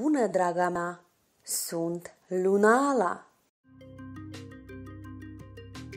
bună, draga mea! Sunt Lunala!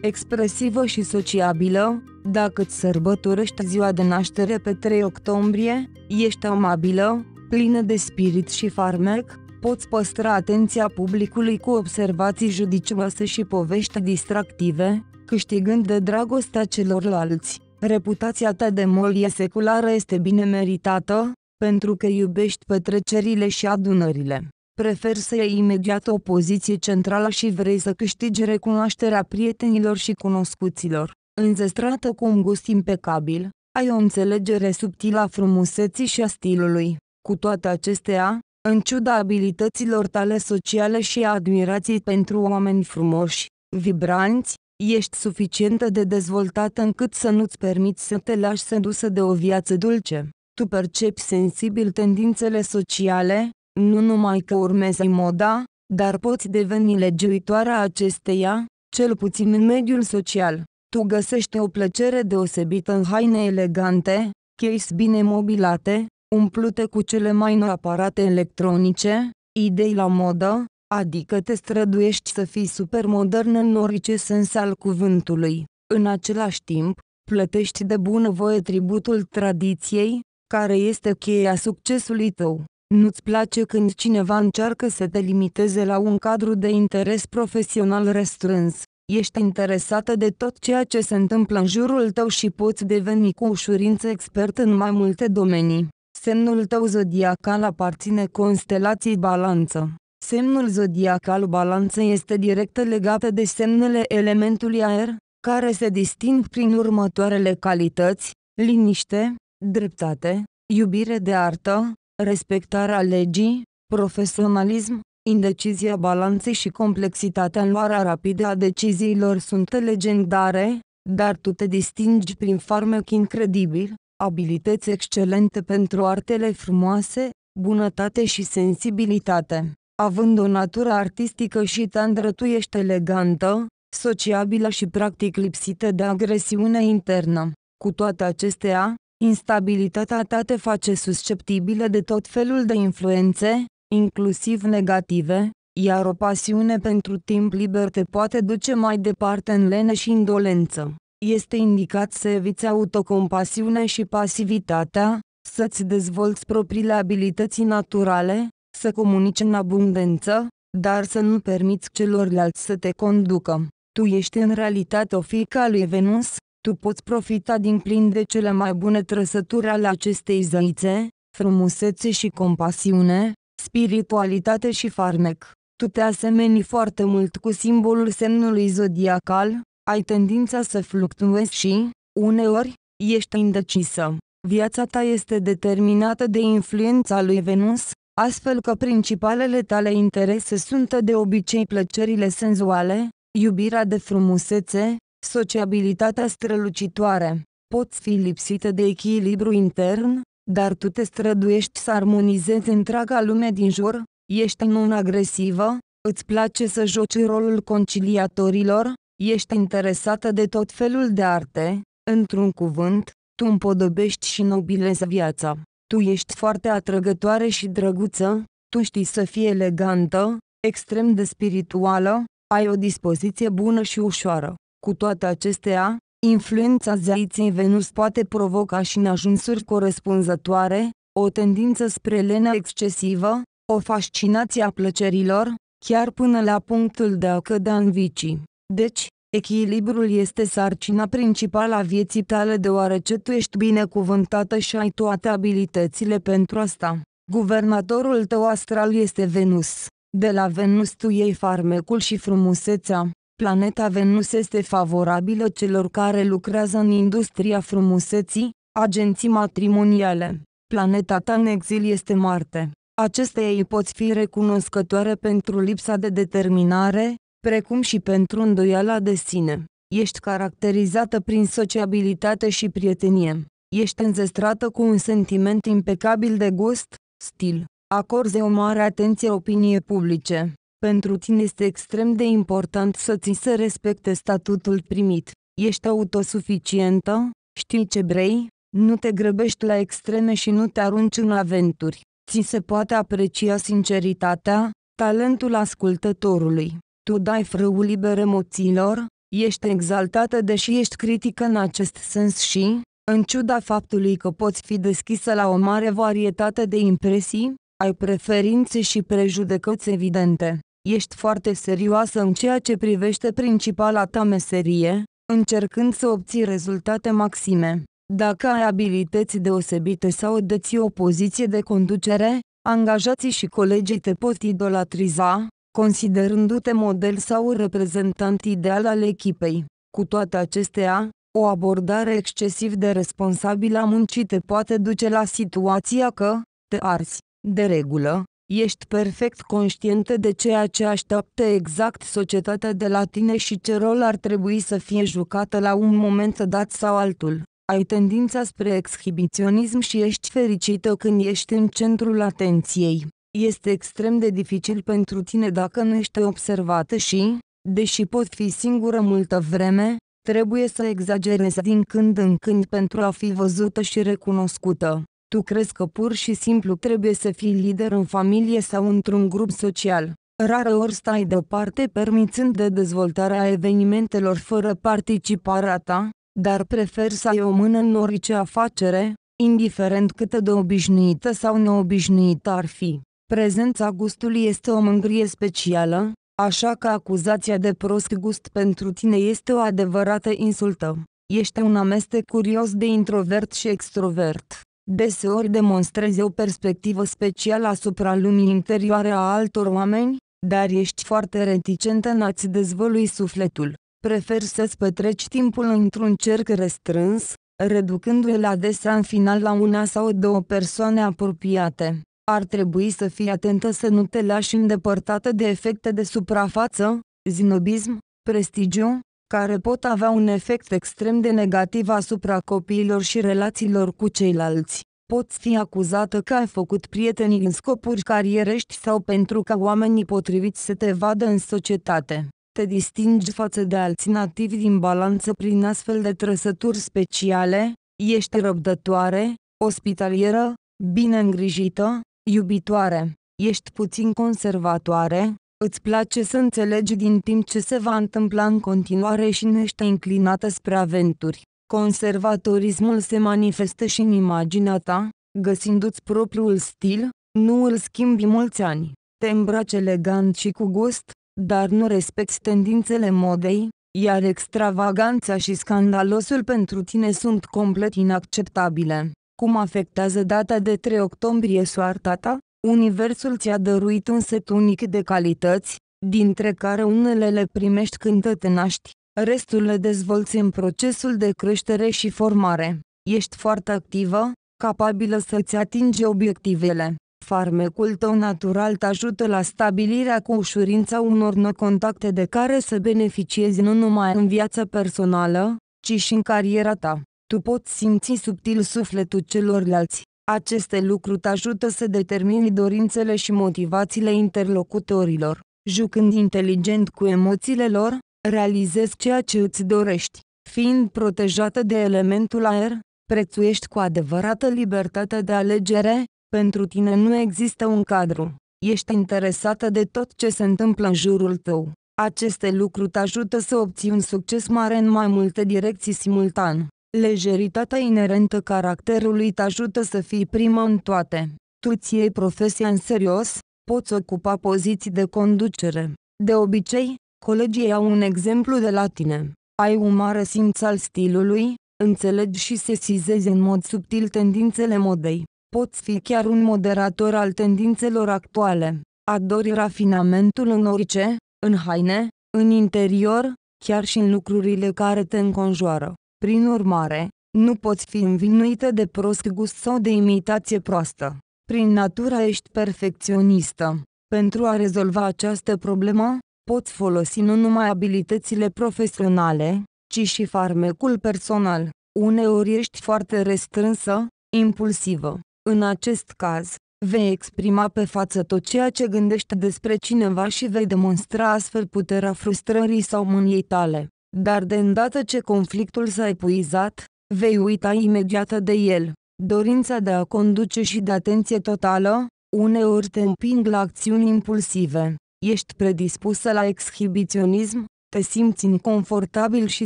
Expresivă și sociabilă, dacă îți sărbătorești ziua de naștere pe 3 octombrie, ești amabilă, plină de spirit și farmec, poți păstra atenția publicului cu observații judicioase și povești distractive, câștigând de dragostea celorlalți. Reputația ta de molie seculară este bine meritată, pentru că iubești petrecerile și adunările. Prefer să iei imediat o poziție centrală și vrei să câștigi recunoașterea prietenilor și cunoscuților. Înzestrată cu un gust impecabil, ai o înțelegere subtilă a frumuseții și a stilului. Cu toate acestea, în ciuda abilităților tale sociale și a admirației pentru oameni frumoși, vibranți, ești suficient de dezvoltată încât să nu-ți permiți să te lași sedusă de o viață dulce tu percepi sensibil tendințele sociale, nu numai că urmezi moda, dar poți deveni legiuitoarea acesteia, cel puțin în mediul social. Tu găsești o plăcere deosebită în haine elegante, case bine mobilate, umplute cu cele mai noi aparate electronice, idei la modă, adică te străduiești să fii super modern în orice sens al cuvântului. În același timp, plătești de bunăvoie tributul tradiției, care este cheia succesului tău. Nu-ți place când cineva încearcă să te limiteze la un cadru de interes profesional restrâns. Ești interesată de tot ceea ce se întâmplă în jurul tău și poți deveni cu ușurință expert în mai multe domenii. Semnul tău zodiacal aparține constelației balanță. Semnul zodiacal balanță este direct legat de semnele elementului aer, care se disting prin următoarele calități, liniște, dreptate, iubire de artă, respectarea legii, profesionalism, indecizia balanței și complexitatea în luarea rapidă a deciziilor sunt legendare, dar tu te distingi prin farmec incredibil, abilități excelente pentru artele frumoase, bunătate și sensibilitate. Având o natură artistică și tandră tu ești elegantă, sociabilă și practic lipsită de agresiune internă. Cu toate acestea, Instabilitatea ta te face susceptibilă de tot felul de influențe, inclusiv negative, iar o pasiune pentru timp liber te poate duce mai departe în lene și indolență. Este indicat să eviți autocompasiunea și pasivitatea, să-ți dezvolți propriile abilități naturale, să comunici în abundență, dar să nu permiți celorlalți să te conducă. Tu ești în realitate o fiică a lui Venus, tu poți profita din plin de cele mai bune trăsături ale acestei zăițe, frumusețe și compasiune, spiritualitate și farmec. Tu te asemeni foarte mult cu simbolul semnului zodiacal, ai tendința să fluctuezi și, uneori, ești indecisă. Viața ta este determinată de influența lui Venus, astfel că principalele tale interese sunt de obicei plăcerile senzuale, iubirea de frumusețe, Sociabilitatea strălucitoare. Poți fi lipsită de echilibru intern, dar tu te străduiești să armonizezi întreaga lume din jur, ești non-agresivă, îți place să joci rolul conciliatorilor, ești interesată de tot felul de arte, într-un cuvânt, tu împodobești și nobilezi viața. Tu ești foarte atrăgătoare și drăguță, tu știi să fii elegantă, extrem de spirituală, ai o dispoziție bună și ușoară. Cu toate acestea, influența zeiței Venus poate provoca și ajunsuri corespunzătoare, o tendință spre lenea excesivă, o fascinație a plăcerilor, chiar până la punctul de a cădea în vicii. Deci, echilibrul este sarcina principală a vieții tale deoarece tu ești binecuvântată și ai toate abilitățile pentru asta. Guvernatorul tău astral este Venus. De la Venus tu iei farmecul și frumusețea. Planeta Venus este favorabilă celor care lucrează în industria frumuseții, agenții matrimoniale. Planeta ta în exil este Marte. Acesteia îi poți fi recunoscătoare pentru lipsa de determinare, precum și pentru îndoiala de sine. Ești caracterizată prin sociabilitate și prietenie. Ești înzestrată cu un sentiment impecabil de gust, stil. Acorzi o mare atenție opiniei publice. Pentru tine este extrem de important să ți se respecte statutul primit. Ești autosuficientă, știi ce vrei, nu te grăbești la extreme și nu te arunci în aventuri. Ți se poate aprecia sinceritatea, talentul ascultătorului. Tu dai frâul liber emoțiilor, ești exaltată deși ești critică în acest sens și, în ciuda faptului că poți fi deschisă la o mare varietate de impresii, ai preferințe și prejudecăți evidente ești foarte serioasă în ceea ce privește principala ta meserie, încercând să obții rezultate maxime. Dacă ai abilități deosebite sau deții o poziție de conducere, angajații și colegii te pot idolatriza, considerându-te model sau reprezentant ideal al echipei. Cu toate acestea, o abordare excesiv de responsabilă a muncii te poate duce la situația că te arzi. De regulă, Ești perfect conștientă de ceea ce așteaptă exact societatea de la tine și ce rol ar trebui să fie jucată la un moment dat sau altul. Ai tendința spre exhibiționism și ești fericită când ești în centrul atenției. Este extrem de dificil pentru tine dacă nu ești observată și, deși pot fi singură multă vreme, trebuie să exagerezi din când în când pentru a fi văzută și recunoscută. Tu crezi că pur și simplu trebuie să fii lider în familie sau într-un grup social. Rară ori stai deoparte permițând de dezvoltarea evenimentelor fără participarea ta, dar prefer să ai o mână în orice afacere, indiferent cât de obișnuită sau neobișnuită ar fi. Prezența gustului este o mângrie specială, așa că acuzația de prost gust pentru tine este o adevărată insultă. Ești un amestec curios de introvert și extrovert deseori demonstrezi o perspectivă specială asupra lumii interioare a altor oameni, dar ești foarte reticent în a-ți dezvălui sufletul. Prefer să-ți petreci timpul într-un cerc restrâns, reducându-l adesea în final la una sau două persoane apropiate. Ar trebui să fii atentă să nu te lași îndepărtată de efecte de suprafață, zinobism, prestigiu, care pot avea un efect extrem de negativ asupra copiilor și relațiilor cu ceilalți. Poți fi acuzată că ai făcut prietenii în scopuri carierești sau pentru ca oamenii potriviți să te vadă în societate. Te distingi față de alții nativi din balanță prin astfel de trăsături speciale, ești răbdătoare, ospitalieră, bine îngrijită, iubitoare, ești puțin conservatoare, Îți place să înțelegi din timp ce se va întâmpla în continuare și nu ești inclinată spre aventuri. Conservatorismul se manifestă și în imaginea ta, găsindu-ți propriul stil, nu îl schimbi mulți ani. Te îmbraci elegant și cu gust, dar nu respecti tendințele modei, iar extravaganța și scandalosul pentru tine sunt complet inacceptabile. Cum afectează data de 3 octombrie soarta ta? Universul ți-a dăruit un set unic de calități, dintre care unele le primești când te naști, restul le dezvolți în procesul de creștere și formare. Ești foarte activă, capabilă să-ți atingi obiectivele. Farmecul tău natural te ajută la stabilirea cu ușurința unor noi contacte de care să beneficiezi nu numai în viața personală, ci și în cariera ta. Tu poți simți subtil sufletul celorlalți, aceste lucruri te ajută să determini dorințele și motivațiile interlocutorilor. Jucând inteligent cu emoțiile lor, realizezi ceea ce îți dorești. Fiind protejată de elementul aer, prețuiești cu adevărată libertatea de alegere, pentru tine nu există un cadru. Ești interesată de tot ce se întâmplă în jurul tău. Aceste lucruri te ajută să obții un succes mare în mai multe direcții simultan. Lejeritatea inerentă caracterului te ajută să fii primă în toate. Tu ți iei profesia în serios, poți ocupa poziții de conducere. De obicei, colegii au un exemplu de la tine. Ai un mare simț al stilului, înțelegi și sesizezi în mod subtil tendințele modei. Poți fi chiar un moderator al tendințelor actuale. Adori rafinamentul în orice, în haine, în interior, chiar și în lucrurile care te înconjoară. Prin urmare, nu poți fi învinuită de prost gust sau de imitație proastă. Prin natura ești perfecționistă. Pentru a rezolva această problemă, poți folosi nu numai abilitățile profesionale, ci și farmecul personal. Uneori ești foarte restrânsă, impulsivă. În acest caz, vei exprima pe față tot ceea ce gândești despre cineva și vei demonstra astfel puterea frustrării sau mâniei tale dar de îndată ce conflictul s-a epuizat, vei uita imediat de el. Dorința de a conduce și de atenție totală, uneori te împing la acțiuni impulsive. Ești predispusă la exhibiționism, te simți inconfortabil și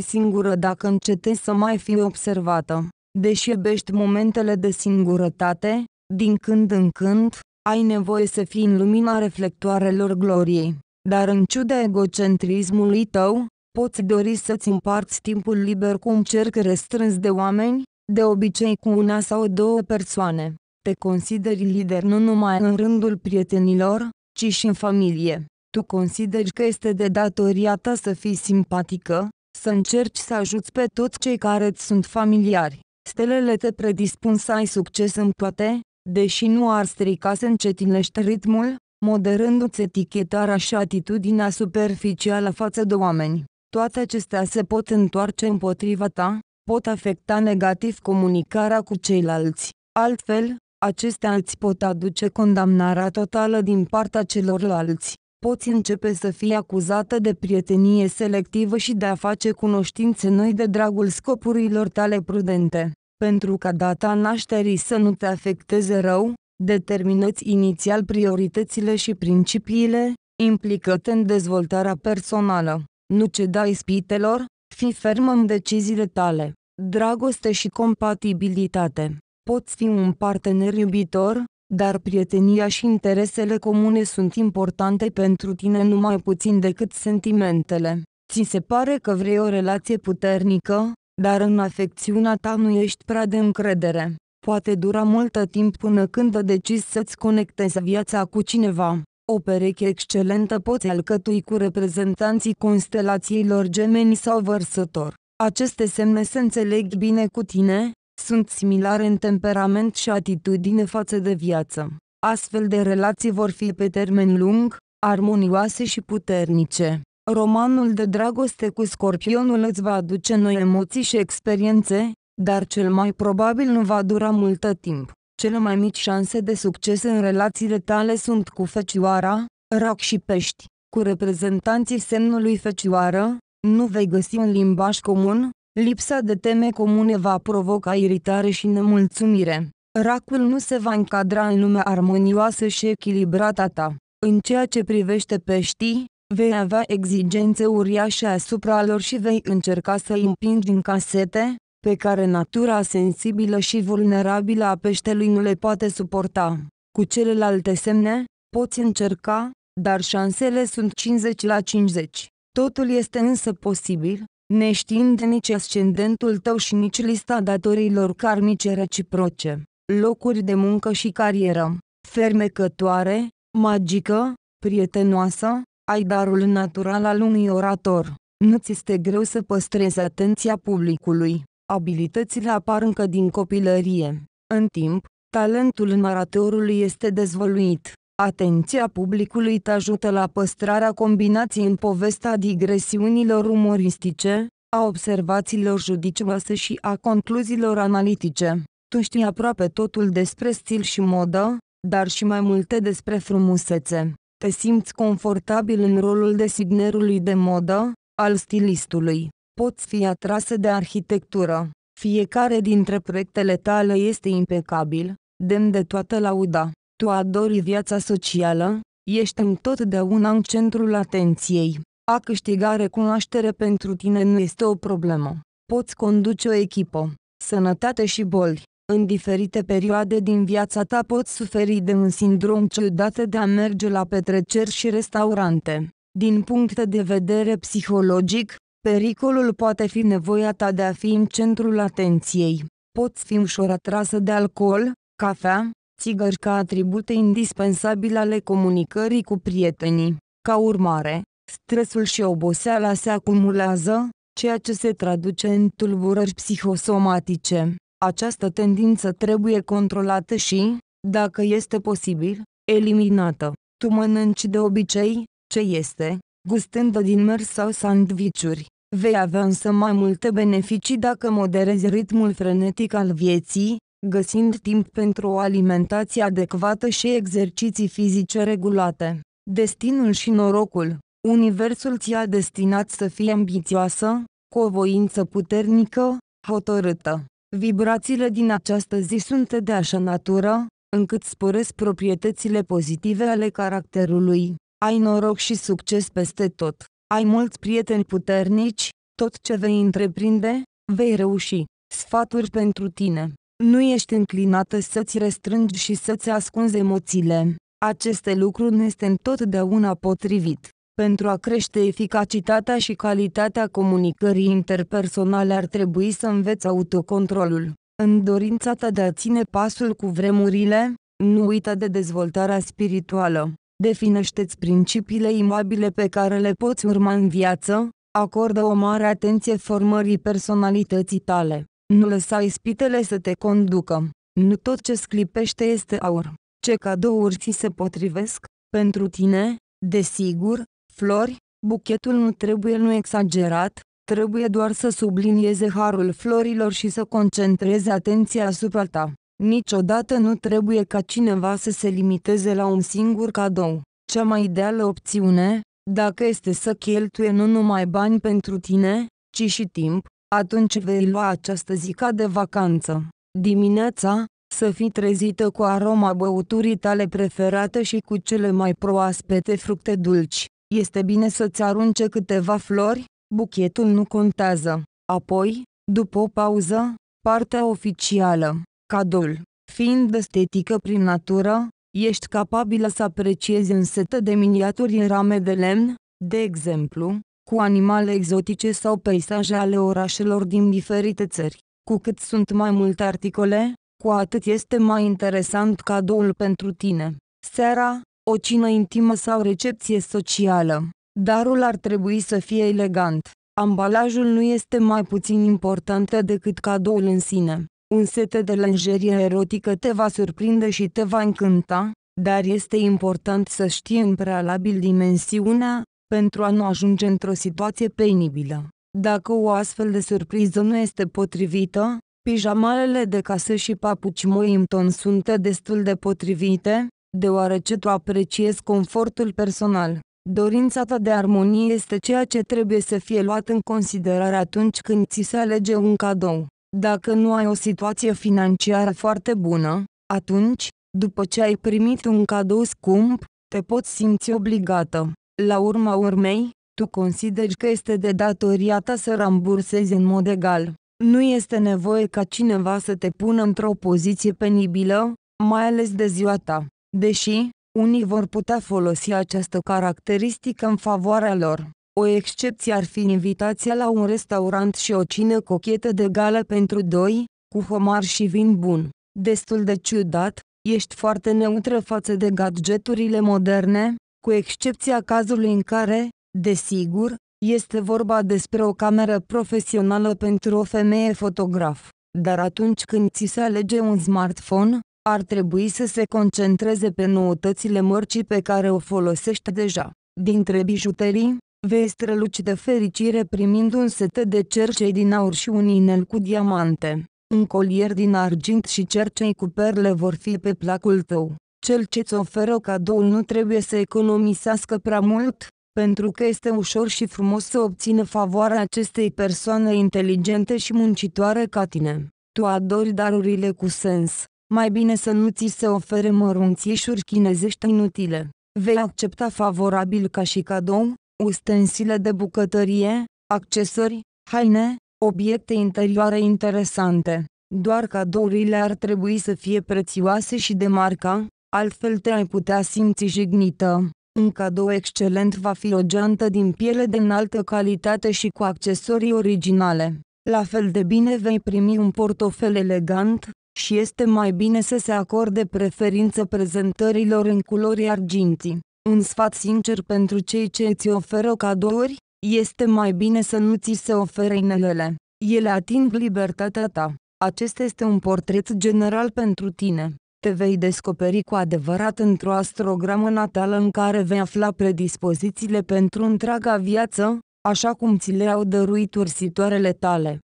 singură dacă încetezi să mai fii observată. Deși iubești momentele de singurătate, din când în când, ai nevoie să fii în lumina reflectoarelor gloriei. Dar în ciuda egocentrismului tău, poți dori să-ți împarți timpul liber cu un cerc restrâns de oameni, de obicei cu una sau două persoane. Te consideri lider nu numai în rândul prietenilor, ci și în familie. Tu consideri că este de datoria ta să fii simpatică, să încerci să ajuți pe toți cei care îți sunt familiari. Stelele te predispun să ai succes în toate, deși nu ar strica să încetinești ritmul, moderându-ți etichetarea și atitudinea superficială față de oameni toate acestea se pot întoarce împotriva ta, pot afecta negativ comunicarea cu ceilalți. Altfel, acestea îți pot aduce condamnarea totală din partea celorlalți. Poți începe să fii acuzată de prietenie selectivă și de a face cunoștințe noi de dragul scopurilor tale prudente. Pentru ca data nașterii să nu te afecteze rău, determinați inițial prioritățile și principiile implicate în dezvoltarea personală. Nu ceda ispitelor, fi ferm în deciziile tale. Dragoste și compatibilitate. Poți fi un partener iubitor, dar prietenia și interesele comune sunt importante pentru tine nu mai puțin decât sentimentele. Ți se pare că vrei o relație puternică, dar în afecțiunea ta nu ești prea de încredere. Poate dura multă timp până când decizi să-ți conectezi viața cu cineva. O pereche excelentă poți alcătui cu reprezentanții constelațiilor gemeni sau vărsător. Aceste semne se înțeleg bine cu tine, sunt similare în temperament și atitudine față de viață. Astfel de relații vor fi pe termen lung, armonioase și puternice. Romanul de dragoste cu scorpionul îți va aduce noi emoții și experiențe, dar cel mai probabil nu va dura multă timp. Cele mai mici șanse de succes în relațiile tale sunt cu fecioara, rac și pești. Cu reprezentanții semnului fecioară, nu vei găsi un limbaj comun, lipsa de teme comune va provoca iritare și nemulțumire. Racul nu se va încadra în lumea armonioasă și echilibrată ta. În ceea ce privește peștii, vei avea exigențe uriașe asupra lor și vei încerca să îi împingi în casete, pe care natura sensibilă și vulnerabilă a peștelui nu le poate suporta. Cu celelalte semne, poți încerca, dar șansele sunt 50 la 50. Totul este însă posibil, neștiind nici ascendentul tău și nici lista datorilor karmice reciproce, locuri de muncă și carieră, fermecătoare, magică, prietenoasă, ai darul natural al unui orator. Nu ți este greu să păstrezi atenția publicului. Abilitățile apar încă din copilărie. În timp, talentul naratorului este dezvăluit. Atenția publicului te ajută la păstrarea combinației în povestea digresiunilor umoristice, a observațiilor judicioase și a concluziilor analitice. Tu știi aproape totul despre stil și modă, dar și mai multe despre frumusețe. Te simți confortabil în rolul designerului de modă, al stilistului pot fi atrase de arhitectură. Fiecare dintre proiectele tale este impecabil, demn de toată lauda. Tu adori viața socială, ești întotdeauna în centrul atenției. A câștiga recunoaștere pentru tine nu este o problemă. Poți conduce o echipă. Sănătate și boli. În diferite perioade din viața ta poți suferi de un sindrom ciudat de a merge la petreceri și restaurante. Din punct de vedere psihologic, Pericolul poate fi nevoia ta de a fi în centrul atenției. Poți fi ușor atrasă de alcool, cafea, țigări ca atribute indispensabile ale comunicării cu prietenii. Ca urmare, stresul și oboseala se acumulează, ceea ce se traduce în tulburări psihosomatice. Această tendință trebuie controlată și, dacă este posibil, eliminată. Tu mănânci de obicei, ce este, gustând din mers sau sandviciuri. Vei avea însă mai multe beneficii dacă moderezi ritmul frenetic al vieții, găsind timp pentru o alimentație adecvată și exerciții fizice regulate. Destinul și norocul Universul ți-a destinat să fii ambițioasă, cu o voință puternică, hotărâtă. Vibrațiile din această zi sunt de așa natură, încât sporesc proprietățile pozitive ale caracterului. Ai noroc și succes peste tot ai mulți prieteni puternici, tot ce vei întreprinde, vei reuși. Sfaturi pentru tine. Nu ești înclinată să-ți restrângi și să-ți ascunzi emoțiile. Aceste lucruri nu este întotdeauna potrivit. Pentru a crește eficacitatea și calitatea comunicării interpersonale ar trebui să înveți autocontrolul. În dorința ta de a ține pasul cu vremurile, nu uita de dezvoltarea spirituală. Definește-ți principiile imobile pe care le poți urma în viață, acordă o mare atenție formării personalității tale. Nu lăsa ispitele să te conducă. Nu tot ce sclipește este aur. Ce cadouri ți se potrivesc? Pentru tine, desigur, flori, buchetul nu trebuie nu exagerat, trebuie doar să sublinieze harul florilor și să concentreze atenția asupra ta. Niciodată nu trebuie ca cineva să se limiteze la un singur cadou. Cea mai ideală opțiune, dacă este să cheltuie nu numai bani pentru tine, ci și timp, atunci vei lua această ca de vacanță. Dimineața, să fii trezită cu aroma băuturii tale preferate și cu cele mai proaspete fructe dulci. Este bine să-ți arunce câteva flori, buchetul nu contează. Apoi, după o pauză, partea oficială. Cadoul, fiind estetică prin natură, ești capabilă să apreciezi în setă de miniaturi în rame de lemn, de exemplu, cu animale exotice sau peisaje ale orașelor din diferite țări. Cu cât sunt mai multe articole, cu atât este mai interesant cadoul pentru tine. Seara, o cină intimă sau recepție socială. Darul ar trebui să fie elegant. Ambalajul nu este mai puțin important decât cadoul în sine. Un set de lingerie erotică te va surprinde și te va încânta, dar este important să știi în prealabil dimensiunea, pentru a nu ajunge într-o situație penibilă. Dacă o astfel de surpriză nu este potrivită, pijamalele de casă și papuci Moimton sunt destul de potrivite, deoarece tu apreciezi confortul personal. Dorința ta de armonie este ceea ce trebuie să fie luat în considerare atunci când ți se alege un cadou. Dacă nu ai o situație financiară foarte bună, atunci, după ce ai primit un cadou scump, te poți simți obligată. La urma urmei, tu consideri că este de datoria ta să rambursezi în mod egal. Nu este nevoie ca cineva să te pună într-o poziție penibilă, mai ales de ziua ta. Deși, unii vor putea folosi această caracteristică în favoarea lor. O excepție ar fi invitația la un restaurant și o cină cochetă de gală pentru doi, cu homar și vin bun. Destul de ciudat, ești foarte neutră față de gadgeturile moderne, cu excepția cazului în care, desigur, este vorba despre o cameră profesională pentru o femeie fotograf. Dar atunci când ți se alege un smartphone, ar trebui să se concentreze pe noutățile mărcii pe care o folosești deja. Dintre bijuterii, Vei străluci de fericire primind un set de cercei din aur și un inel cu diamante. Un colier din argint și cercei cu perle vor fi pe placul tău. Cel ce-ți oferă cadoul nu trebuie să economisească prea mult, pentru că este ușor și frumos să obțină favoarea acestei persoane inteligente și muncitoare ca tine. Tu adori darurile cu sens. Mai bine să nu ți se ofere mărunțișuri chinezești inutile. Vei accepta favorabil ca și cadou, ustensile de bucătărie, accesori, haine, obiecte interioare interesante. Doar cadourile ar trebui să fie prețioase și de marca, altfel te-ai putea simți jignită. Un cadou excelent va fi o geantă din piele de înaltă calitate și cu accesorii originale. La fel de bine vei primi un portofel elegant, și este mai bine să se acorde preferință prezentărilor în culori argintii. Un sfat sincer pentru cei ce îți oferă cadouri, este mai bine să nu ți se ofere inelele. Ele ating libertatea ta. Acesta este un portret general pentru tine. Te vei descoperi cu adevărat într-o astrogramă natală în care vei afla predispozițiile pentru întreaga viață, așa cum ți le-au dăruit ursitoarele tale.